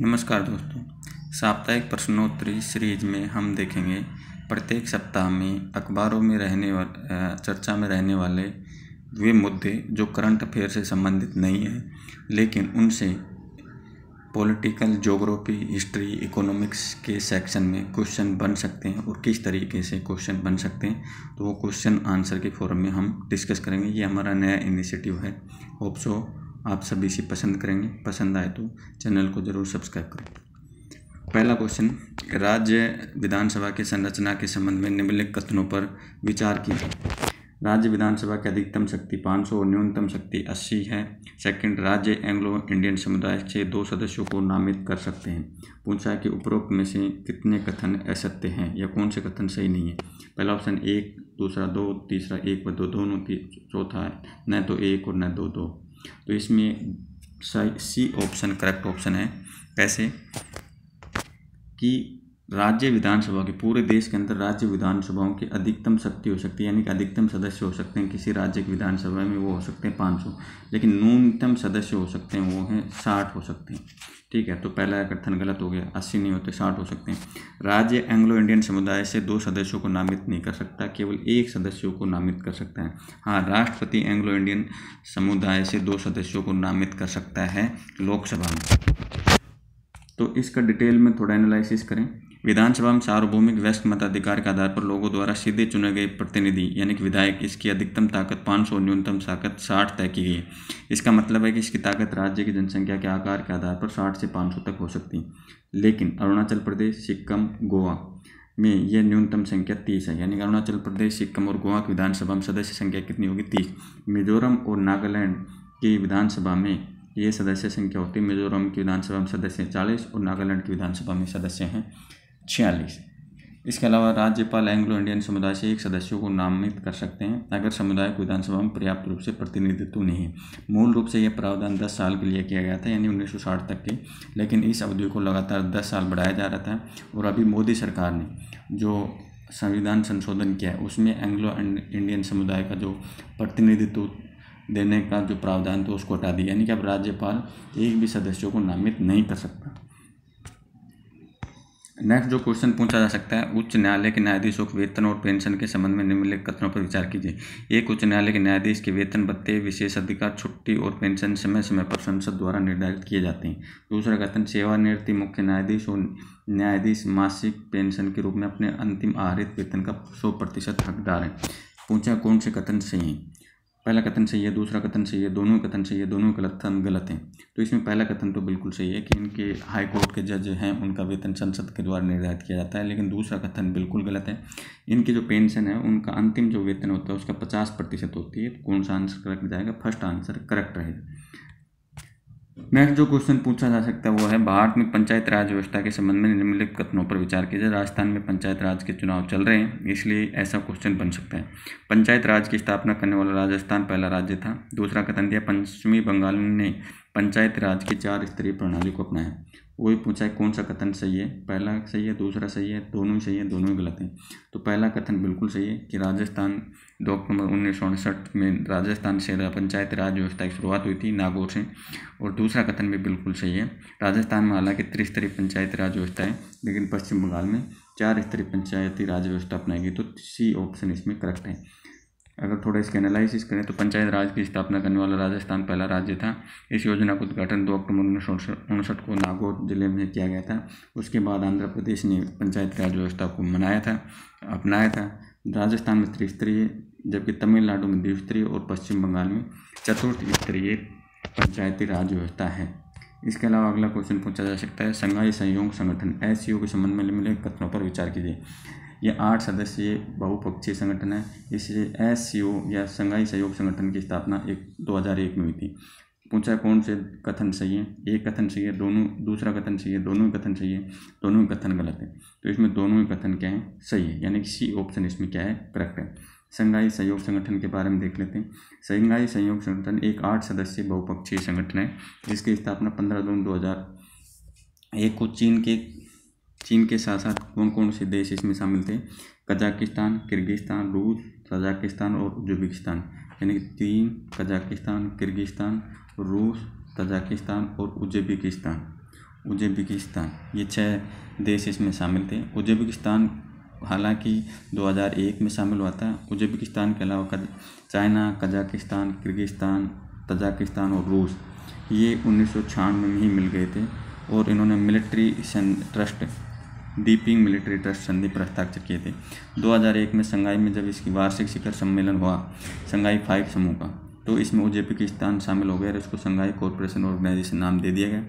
नमस्कार दोस्तों साप्ताहिक प्रश्नोत्तरी सीरीज में हम देखेंगे प्रत्येक सप्ताह में अखबारों में रहने चर्चा में रहने वाले वे मुद्दे जो करंट अफेयर से संबंधित नहीं हैं लेकिन उनसे पॉलिटिकल जोग्राफी हिस्ट्री इकोनॉमिक्स के सेक्शन में क्वेश्चन बन सकते हैं और किस तरीके से क्वेश्चन बन सकते हैं तो वो क्वेश्चन आंसर के फोरम में हम डिस्कस करेंगे ये हमारा नया इनिशिएटिव है होप सो आप सभी इसे पसंद करेंगे पसंद आए तो चैनल को ज़रूर सब्सक्राइब करें पहला क्वेश्चन राज्य विधानसभा के संरचना के संबंध में निम्नलिखित कथनों पर विचार कीजिए राज्य विधानसभा की अधिकतम शक्ति 500 और न्यूनतम शक्ति 80 है सेकंड राज्य एंग्लो इंडियन समुदाय से दो सदस्यों को नामित कर सकते हैं पूछा कि उपरोक्त में से कितने कथन असत्य हैं या कौन से कथन सही नहीं है पहला ऑप्शन एक दूसरा दो तीसरा एक व दो दोनों चौथा है न तो एक और न दो दो तो इसमें सी ऑप्शन करेक्ट ऑप्शन है कैसे कि राज्य विधानसभा के पूरे देश के अंदर राज्य विधानसभाओं की अधिकतम शक्ति हो सकती है यानी कि अधिकतम सदस्य हो सकते हैं किसी राज्य की विधानसभा में वो हो सकते हैं पाँच सौ लेकिन न्यूनतम सदस्य हो सकते हैं वो हैं साठ हो सकते हैं ठीक है तो पहला कथन गलत हो गया अस्सी नहीं होते साठ हो सकते हैं राज्य एंग्लो इंडियन समुदाय से दो सदस्यों को नामित नहीं कर सकता केवल एक सदस्यों को नामित कर सकता है हाँ राष्ट्रपति एंग्लो इंडियन समुदाय से दो सदस्यों को नामित कर सकता है लोकसभा में तो इसका डिटेल में थोड़ा एनालिसिस करें विधानसभा में सार्वभौमिक व्यस्त मताधिकार के आधार पर लोगों द्वारा सीधे चुने गए प्रतिनिधि यानी कि विधायक इसकी अधिकतम ताकत 500 और न्यूनतम ताकत 60 तय की गई है इसका मतलब है कि इसकी ताकत राज्य की जनसंख्या के आकार के आधार पर 60 से 500 तक हो सकती है लेकिन अरुणाचल प्रदेश सिक्किम गोवा में यह न्यूनतम संख्या तीस है यानी अरुणाचल प्रदेश सिक्किम और गोवा की विधानसभा में सदस्य संख्या कितनी होगी तीस मिजोरम और नागालैंड की विधानसभा में ये सदस्य संख्या होती है मिजोरम की विधानसभा में सदस्य चालीस और नागालैंड की विधानसभा में सदस्य हैं छियालीस इसके अलावा राज्यपाल एंग्लो इंडियन समुदाय से एक सदस्यों को नामित कर सकते हैं अगर समुदाय को विधानसभा में पर्याप्त रूप से प्रतिनिधित्व नहीं है मूल रूप से यह प्रावधान 10 साल के लिए किया गया था यानी 1960 तक के लेकिन इस अवधि को लगातार 10 साल बढ़ाया जा रहा था और अभी मोदी सरकार ने जो संविधान संशोधन किया है उसमें एंग्लो इंडियन समुदाय का जो प्रतिनिधित्व देने का जो प्रावधान था उसको हटा दिया यानी कि अब राज्यपाल एक भी सदस्यों को नामित नहीं कर सकता नेक्स्ट जो क्वेश्चन पूछा जा सकता है उच्च न्यायालय के न्यायाधीशों के वेतन और पेंशन के संबंध में निम्नलिखित कथनों पर विचार कीजिए एक उच्च न्यायालय के न्यायाधीश के वेतन भत्ते विशेष अधिकार छुट्टी और पेंशन समय समय पर संसद द्वारा निर्धारित किए जाते हैं दूसरा कथन सेवानिवृत्ति मुख्य न्यायाधीश और न्यायाधीश मासिक पेंशन के रूप में अपने अंतिम आहरित वेतन का सौ प्रतिशत हकदार है पूछा कौन से कथन सही है पहला कथन सही है दूसरा कथन सही है दोनों कथन सही है दोनों कथन गलत हैं तो इसमें पहला कथन तो बिल्कुल सही है कि इनके हाई कोर्ट के जज हैं उनका वेतन संसद के द्वारा निर्धारित किया जाता है लेकिन दूसरा कथन बिल्कुल गलत है इनके जो पेंशन है उनका अंतिम जो वेतन होता है उसका पचास प्रतिशत होती है तो कौन सा आंसर करेक्ट जाएगा फर्स्ट आंसर करेक्ट रहेगा नेक्स्ट जो क्वेश्चन पूछा जा सकता है वो है भारत में पंचायत राज व्यवस्था के संबंध में निम्नलिखित कथनों पर विचार किया जाए राजस्थान में पंचायत राज के चुनाव चल रहे हैं इसलिए ऐसा क्वेश्चन बन सकता है पंचायत राज की स्थापना करने वाला राजस्थान पहला राज्य था दूसरा कथन दिया पश्चिमी बंगाल ने पंचायत राज की चार स्तरीय प्रणाली को अपनाया वही पूछा है कौन सा कथन सही है पहला सही है दूसरा सही है दोनों ही सही है दोनों ही गलत हैं तो पहला कथन बिल्कुल सही है कि राजस्थान दो अक्टूबर उन्नीस में राजस्थान से पंचायत राज व्यवस्था की शुरुआत हुई थी नागौर से और दूसरा कथन भी बिल्कुल सही है राजस्थान में हालांकि त्रिस्तरीय पंचायत राज व्यवस्था है लेकिन पश्चिम बंगाल में चार स्तरीय पंचायती राज व्यवस्था अपनाई गई तो सी ऑप्शन इसमें करेक्ट है अगर थोड़ा इसके एनालिसिस करें तो पंचायत राज की स्थापना करने वाला राजस्थान पहला राज्य था इस योजना का उद्घाटन दो अक्टूबर उन्नीस उनसठ को नागौर जिले में किया गया था उसके बाद आंध्र प्रदेश ने पंचायत राज व्यवस्था को मनाया था अपनाया था राजस्थान में त्रिस्तरीय जबकि तमिलनाडु में द्विस्तरीय और पश्चिम बंगाल में चतुर्थ स्तरीय पंचायती राज व्यवस्था है इसके अलावा अगला क्वेश्चन पूछा जा सकता है संघाई सहयोग संगठन एस के संबंध में मिले कथनों पर विचार कीजिए ये आठ सदस्यीय बहुपक्षीय संगठन है इसलिए एस या संघाई सहयोग संगठन की स्थापना एक दो में हुई थी पूछा कौन से कथन सही है एक कथन सही है दोनों दूसरा कथन सही है दोनों ही कथन सही है दोनों ही कथन गलत है तो इसमें दोनों ही कथन क्या है सही है यानी कि सी ऑप्शन इसमें क्या है करेक्ट है संघाई सहयोग संगठन के बारे में देख लेते हैं संघाई सहयोग संगठन एक आठ सदस्यीय बहुपक्षीय संगठन है जिसकी स्थापना पंद्रह जून दो हज़ार एक को चीन के चीन के साथ साथ कौन कौन से देश इसमें शामिल थे कजाकिस्तान किर्गिस्तान रूस तजाकिस्तान और उज्बेकिस्तान यानी कि तीन कजाकिस्तान किर्गिस्तान रूस तजाकिस्तान और उज्बेकिस्तान उज्बेकिस्तान ये छह देश इसमें शामिल थे उज्बेकिस्तान हालांकि 2001 में शामिल हुआ था उज्बेकिस्तान के अलावा कज, चाइना कजाकिस्तान किर्गिस्तान तजाकिस्तान और रूस ये उन्नीस में ही मिल गए थे और इन्होंने military trust deepening military trust संधि पर हस्ताक्षर किए थे 2001 में संघाई में जब इसकी वार्षिक शिखर सम्मेलन हुआ संघाई फाइव समूह का तो इसमें उज्बेकिस्तान शामिल हो गया और उसको संघाई कॉरपोरेशन ऑर्गेनाइजेशन नाम दे दिया गया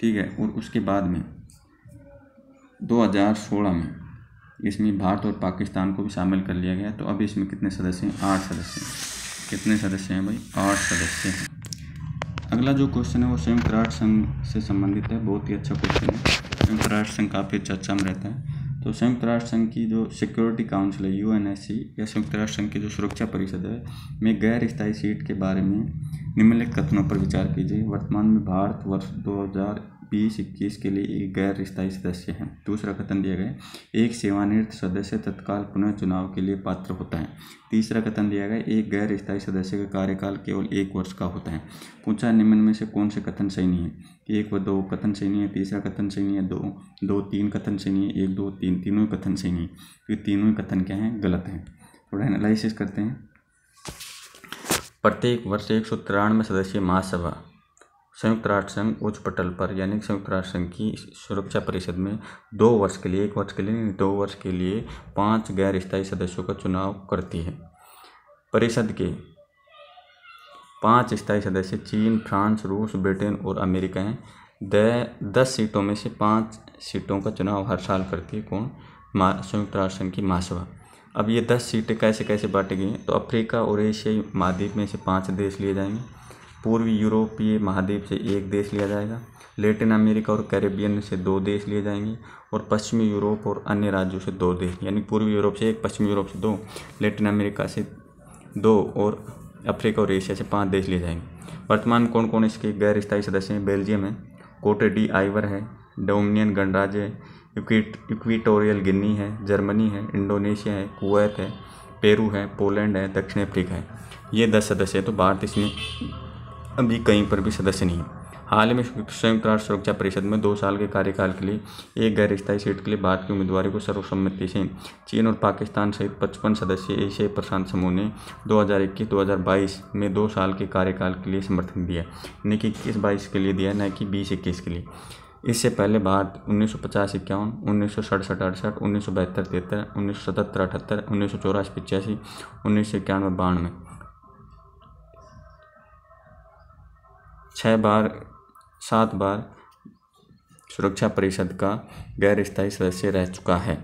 ठीक है और उसके बाद में 2016 में इसमें भारत और पाकिस्तान को भी शामिल कर लिया गया तो अभी इसमें कितने सदस्य हैं आठ सदस्य हैं कितने सदस्य हैं भाई आठ सदस्य हैं अगला जो क्वेश्चन है वो संयुक्त राष्ट्र संघ से संबंधित है बहुत ही अच्छा क्वेश्चन है संयुक्त राष्ट्र संघ काफ़ी चर्चा में रहता है तो संयुक्त राष्ट्र संघ की जो सिक्योरिटी काउंसिल है यू या संयुक्त राष्ट्र संघ की जो सुरक्षा परिषद है में गैर स्थायी सीट के बारे में निम्नलिखित कथनों पर विचार कीजिए वर्तमान में भारत वर्ष दो बीस इक्कीस के लिए एक गैर स्थायी सदस्य है दूसरा कथन दिया गया एक सेवानिवृत्त सदस्य तत्काल पुनः चुनाव के लिए पात्र होता है तीसरा कथन दिया गया एक गैर स्थायी सदस्य का कार्यकाल केवल एक वर्ष का होता है पूछा निम्न में से कौन से कथन सही नहीं है एक व दो कथन सही नहीं है तीसरा कथन सही नहीं है दो दो तीन कथन सही नहीं है एक दो तीन तीनों कथन सही नहीं है तो तीनों कथन क्या हैं गलत हैं थोड़ा एनालिसिस करते हैं प्रत्येक वर्ष एक सौ तिरानवे सदस्य महासभा संयुक्त राष्ट्र संघ उच्च पटल पर यानी संयुक्त राष्ट्र संघ की सुरक्षा परिषद में दो वर्ष के लिए एक वर्ष के लिए नहीं दो वर्ष के लिए पांच गैर स्थायी सदस्यों का चुनाव करती है परिषद के पांच स्थायी सदस्य चीन फ्रांस रूस ब्रिटेन और अमेरिका हैं द दस सीटों में से पाँच सीटों का चुनाव हर साल करती है कौन संयुक्त राष्ट्र संघ की महासभा अब ये दस सीटें कैसे कैसे बांटी गई हैं तो अफ्रीका और एशियाई महाद्वीप में से पाँच देश लिए जाएंगे पूर्वी यूरोपीय महाद्वीप से एक देश लिया जाएगा लेटिन अमेरिका और कैरेबियन से दो देश लिए जाएंगे और पश्चिमी यूरोप और अन्य राज्यों से दो देश यानी पूर्वी यूरोप से एक पश्चिमी यूरोप से दो लेटिन अमेरिका से दो और अफ्रीका और एशिया से पाँच देश लिए जाएंगे वर्तमान कौन कौन इसके गैर स्थायी सदस्य हैं बेल्जियम है कोटे डी आइवर है डोमिनियन गणराज्य है इक्वेटोरियल गिनी है जर्मनी है इंडोनेशिया है कुवैत है पेरू है पोलैंड है दक्षिण अफ्रीका है ये दस सदस्य हैं तो भारत इसमें अभी कहीं पर भी सदस्य नहीं है हाल ही में संयुक्त राष्ट्र सुरक्षा परिषद में दो साल के कार्यकाल के लिए एक गैर स्थायी सीट के लिए भारत की उम्मीदवारी को सर्वसम्मति से चीन और पाकिस्तान सहित पचपन सदस्य एशियाई प्रशांत समूह ने 2021-2022 में दो साल के कार्यकाल के लिए समर्थन दिया न कि इक्कीस बाईस के लिए दिया न कि बीस इक्कीस के लिए इससे पहले भारत उन्नीस सौ पचास इक्यावन उन्नीस सौ सड़सठ अड़सठ उन्नीस सौ बहत्तर तिहत्तर उन्नीस सौ सतहत्तर अठहत्तर उन्नीस सौ चौरासी पचासी उन्नीस सौ इक्यानवे बानवे छः बार सात बार सुरक्षा परिषद का गैर स्थायी सदस्य रह चुका है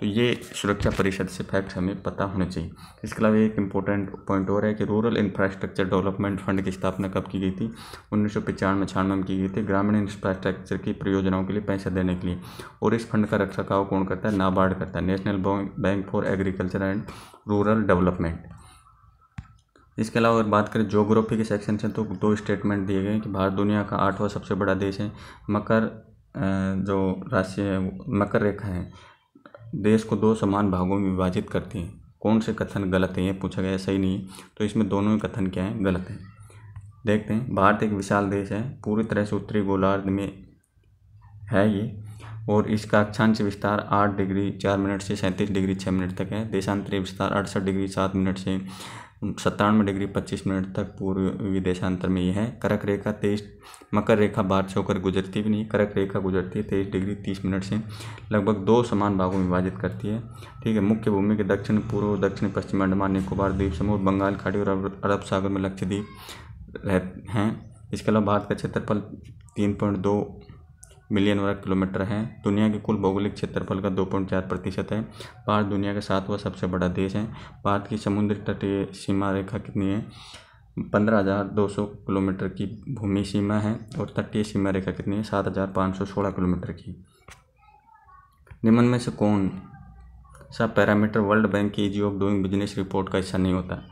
तो ये सुरक्षा परिषद से फैक्ट्स हमें पता होने चाहिए इसके अलावा एक इम्पोर्टेंट पॉइंट और है कि रूरल इंफ्रास्ट्रक्चर डेवलपमेंट फंड की स्थापना कब की गई थी उन्नीस सौ पचानवे छियानवे में की गई थी ग्रामीण इंफ्रास्ट्रक्चर की परियोजनाओं के लिए पैसा देने के लिए और इस फंड का रख कौन करता है नाबार्ड करता है National Bank for Agriculture and Rural Development इसके अलावा अगर बात करें जोग्राफ़ी के सेक्शन से तो दो स्टेटमेंट दिए गए हैं कि भारत दुनिया का आठवां सबसे बड़ा देश है मकर जो राशि है मकर रेखा है देश को दो समान भागों में विभाजित करती है कौन से कथन गलत है ये पूछा गया सही नहीं है तो इसमें दोनों ही कथन क्या है गलत है देखते हैं भारत एक विशाल देश है पूरी तरह से उत्तरी गोलार्ध में है ये और इसका अक्षांश विस्तार आठ डिग्री चार मिनट से सैंतीस डिग्री छः मिनट तक है देशांतरीय विस्तार अड़सठ डिग्री सात मिनट से सत्तानवे डिग्री पच्चीस मिनट तक पूर्वी देशांतर में यह है करक रेखा तेईस मकर रेखा बाहर से होकर गुजरती भी नहीं करक रेखा गुजरती है तेईस डिग्री तीस मिनट से लगभग दो समान भागों में विभाजित करती है ठीक है मुख्य भूमि के दक्षिण पूर्व दक्षिण पश्चिम अंडमान निकोबार द्वीप समूह बंगाल खाड़ी और अरब सागर में लक्षद्वीप हैं इसके अलावा भारत का क्षेत्रफल तीन पॉइंट दो मिलियन वर्ग किलोमीटर है दुनिया के कुल भौगोलिक क्षेत्रफल का दो पॉइंट चार प्रतिशत है भारत दुनिया का सातवा सबसे बड़ा देश है भारत की समुद्री तटीय सीमा रेखा कितनी है पंद्रह हज़ार दो सौ किलोमीटर की भूमि सीमा है और तटीय सीमा रेखा कितनी है सात हज़ार पाँच सौ सोलह किलोमीटर की निम्न में से कौन सा पैरामीटर वर्ल्ड बैंक की ease of doing business report का हिस्सा नहीं होता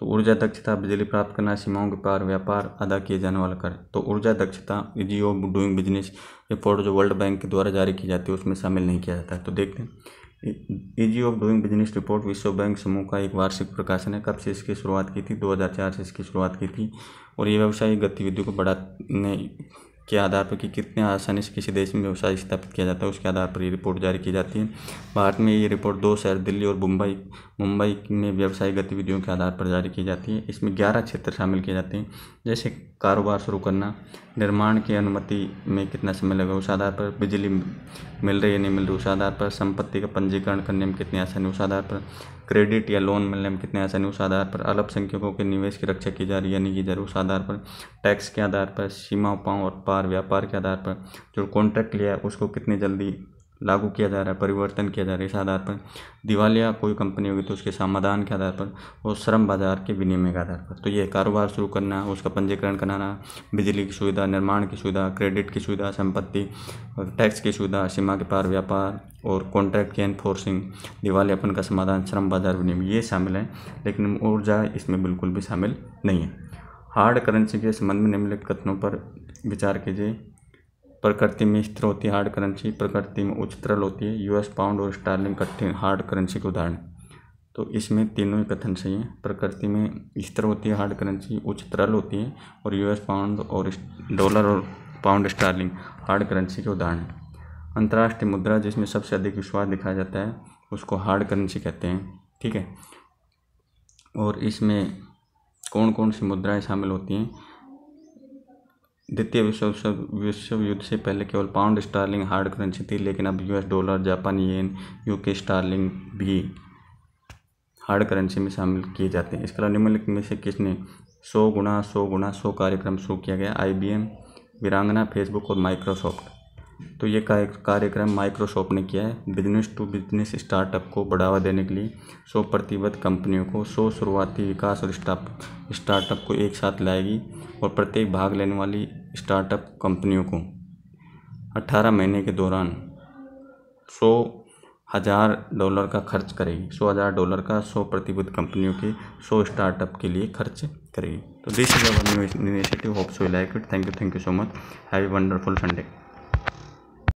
तो ऊर्जा दक्षता बिजली प्राप्त करना सीमाओं के पार व्यापार अदा किए जाने वाला कर तो ऊर्जा दक्षता ease of doing business report जो वर्ल्ड बैंक के द्वारा जारी की जाती है उसमें शामिल नहीं किया जाता है तो देखते हैं ease of doing business report विश्व बैंक समूह का एक वार्षिक प्रकाशन है कब से इसकी शुरुआत की थी दो से इसकी शुरुआत की थी और ये व्यावसायिक गतिविधियों को बढ़ाने के आधार पर कि कितने आसानी से किसी देश में व्यवसाय स्थापित किया जाता है उसके आधार पर ये रिपोर्ट जारी की जाती है भारत में ये रिपोर्ट दो शहर दिल्ली और मुंबई मुंबई में व्यावसायिक गतिविधियों के आधार पर जारी की जाती है इसमें ग्यारह क्षेत्र शामिल किए जाते हैं जैसे कारोबार शुरू करना निर्माण की अनुमति में कितना समय लगा उस आधार पर बिजली मिल रही है नहीं मिल रही उस आधार पर संपत्ति का पंजीकरण करने में कितनी आसानी उस आधार पर क्रेडिट या लोन मिलने में कितने आसानी उस आधार पर अल्पसंख्यकों के निवेश की रक्षा की जा रही है यानी कि उस आधार पर टैक्स के आधार पर सीमा पाँव और पार व्यापार के आधार पर जो कॉन्ट्रैक्ट लिया है उसको कितनी जल्दी लागू किया जा रहा है परिवर्तन किया जा रहा है इस आधार पर दिवालिया कोई कंपनी होगी तो उसके समाधान के आधार पर और श्रम बाजार के विनिमय के आधार पर तो ये कारोबार शुरू करना उसका पंजीकरण कराना बिजली की सुविधा निर्माण की सुविधा क्रेडिट की सुविधा संपत्ति टैक्स की सुविधा सीमा के पार व्यापार और कॉन्ट्रैक्ट की एनफोर्सिंग दिवालियापन का समाधान श्रम बाजार विनिमय ये शामिल है लेकिन ऊर्जा इसमें बिल्कुल भी शामिल नहीं है हार्ड करेंसी के संबंध में निम्नलिखित कथनों पर विचार कीजिए प्रकृति में स्थिर होती है हार्ड करेंसी प्रकृति में उच्च तरल होती है यूएस पाउंड और स्टार्लिंग इकट्ठे हार्ड करेंसी के उदाहरण तो इसमें तीनों ही कथन सही हैं प्रकृति में स्थिर होती है हार्ड करेंसी उच्च तरल होती है और यूएस पाउंड और डॉलर और पाउंड स्टार्लिंग हार्ड करेंसी के उदाहरण हैं अंतर्राष्ट्रीय मुद्रा जिसमें सबसे अधिक विश्वास दिखाया जाता है उसको हार्ड करेंसी कहते हैं ठीक है और इसमें कौन कौन सी मुद्राएं शामिल होती हैं द्वितीय विश्व विश्व युद्ध से पहले केवल पाउंड स्टार्लिंग हार्ड करेंसी थी लेकिन अब यूएस डॉलर जापान येन यूके स्टार्लिंग भी हार्ड करेंसी में शामिल किए जाते हैं इसके अलावा निम्नलिखित में से किसने सौ गुना सौ गुना सौ कार्यक्रम शुरू किया गया आईबीएम वीरांगना फेसबुक और माइक्रोसॉफ्ट तो ये कार्यक्रम माइक्रोसॉफ्ट ने किया है बिजनेस टू बिजनेस स्टार्टअप को बढ़ावा देने के लिए सौ प्रतिबद्ध कंपनियों को सौ शुरुआती विकास और स्टार्टअप को एक साथ लाएगी और प्रत्येक भाग लेने वाली स्टार्टअप कंपनियों को अट्ठारह महीने के दौरान सौ हज़ार डॉलर का खर्च करेगी सौ हज़ार डॉलर का सौ प्रतिबद्ध कंपनियों के सौ स्टार्टअप के लिए खर्च करेगी तो this is our new initiative hopes so like it thank you thank you so much have a wonderful Sunday